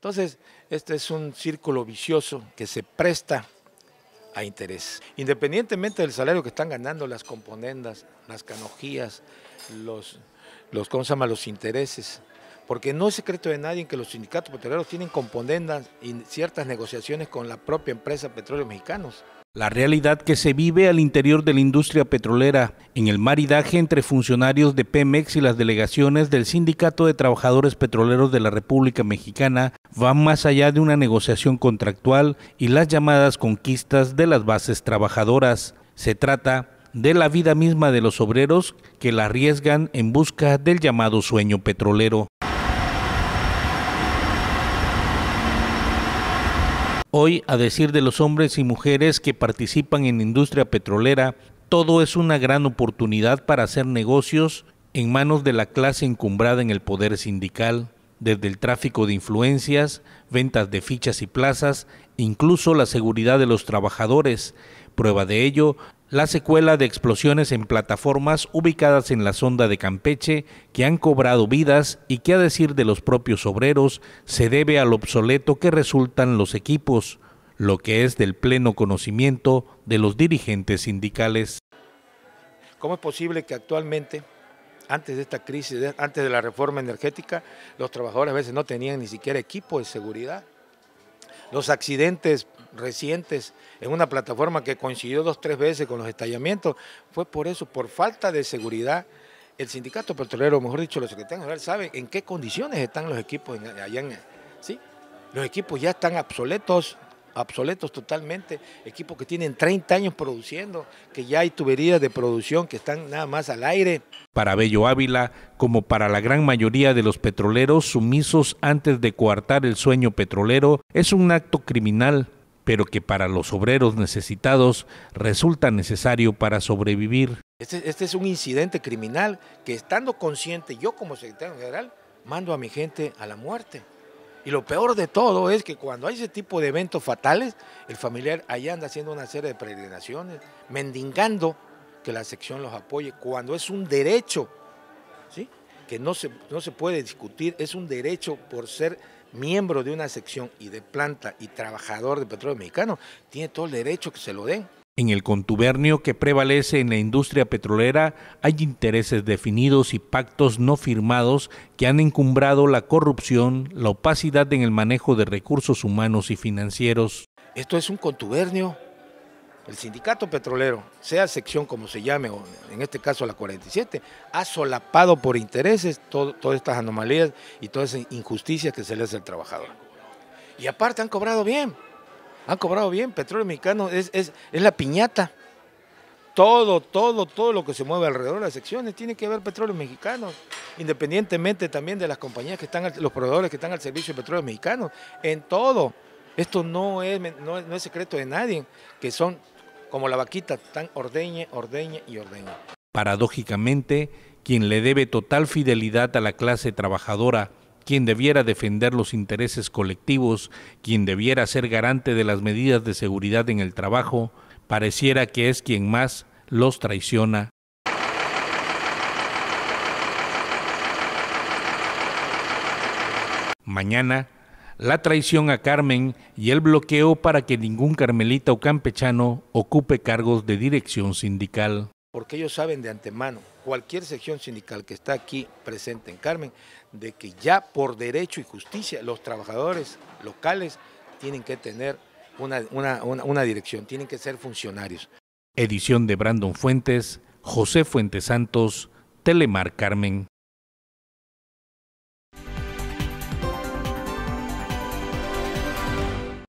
Entonces, este es un círculo vicioso que se presta a interés. Independientemente del salario que están ganando las componendas, las canojías, los, los intereses, porque no es secreto de nadie que los sindicatos petroleros tienen componendas y ciertas negociaciones con la propia empresa Petróleo Mexicanos. La realidad que se vive al interior de la industria petrolera, en el maridaje entre funcionarios de Pemex y las delegaciones del Sindicato de Trabajadores Petroleros de la República Mexicana, va más allá de una negociación contractual y las llamadas conquistas de las bases trabajadoras. Se trata de la vida misma de los obreros que la arriesgan en busca del llamado sueño petrolero. Hoy, a decir de los hombres y mujeres que participan en la industria petrolera, todo es una gran oportunidad para hacer negocios en manos de la clase encumbrada en el poder sindical, desde el tráfico de influencias, ventas de fichas y plazas, incluso la seguridad de los trabajadores. Prueba de ello la secuela de explosiones en plataformas ubicadas en la sonda de Campeche que han cobrado vidas y que a decir de los propios obreros se debe al obsoleto que resultan los equipos, lo que es del pleno conocimiento de los dirigentes sindicales. ¿Cómo es posible que actualmente, antes de esta crisis, antes de la reforma energética, los trabajadores a veces no tenían ni siquiera equipo de seguridad? Los accidentes recientes en una plataforma que coincidió dos, tres veces con los estallamientos, fue por eso, por falta de seguridad. El sindicato petrolero, mejor dicho, los secretarios generales saben en qué condiciones están los equipos allá en, ¿sí? Los equipos ya están obsoletos, obsoletos totalmente, equipos que tienen 30 años produciendo, que ya hay tuberías de producción que están nada más al aire. Para Bello Ávila, como para la gran mayoría de los petroleros sumisos antes de coartar el sueño petrolero, es un acto criminal pero que para los obreros necesitados resulta necesario para sobrevivir. Este, este, es un incidente criminal que estando consciente, yo como secretario general, mando a mi gente a la muerte. Y lo peor de todo es que cuando hay ese tipo de eventos fatales, el familiar allá anda haciendo una serie de peregrinaciones, mendigando que la sección los apoye, cuando es un derecho, ¿sí? que no no se puede discutir, es un derecho por ser miembro de una sección y de planta y trabajador de petróleo mexicano, tiene todo el derecho que se lo den. En el contubernio que prevalece en la industria petrolera hay intereses definidos y pactos no firmados que han encumbrado la corrupción, la opacidad en el manejo de recursos humanos y financieros. Esto es un contubernio el sindicato petrolero, sea sección como se llame, o en este caso la 47, ha solapado por intereses todas estas anomalías y todas esas injusticias que se le hace al trabajador. Y aparte han cobrado bien, han cobrado bien, petróleo mexicano es, es, la piñata. Todo, todo, todo lo que se mueve alrededor de las secciones tiene que ver petróleo mexicano, independientemente también de las compañías que están, los proveedores que están al servicio de petróleo mexicano, en todo. Esto no es, secreto de nadie, que son como la vaquita, tan ordeña, ordeñe y ordeñe. Paradójicamente, quien le debe total fidelidad a la clase trabajadora, quien debiera defender los intereses colectivos, quien debiera ser garante de las medidas de seguridad en el trabajo, pareciera que es quien más los traiciona Mañana la traición a Carmen y el bloqueo para que ningún carmelita o campechano ocupe cargos de dirección sindical. Porque ellos saben de antemano, cualquier sección sindical que está aquí presente en Carmen, de que ya por derecho y justicia los trabajadores locales tienen que tener una, dirección, tienen que ser funcionarios. Edición de Brandon Fuentes, José Fuentes Santos, Telemar Carmen.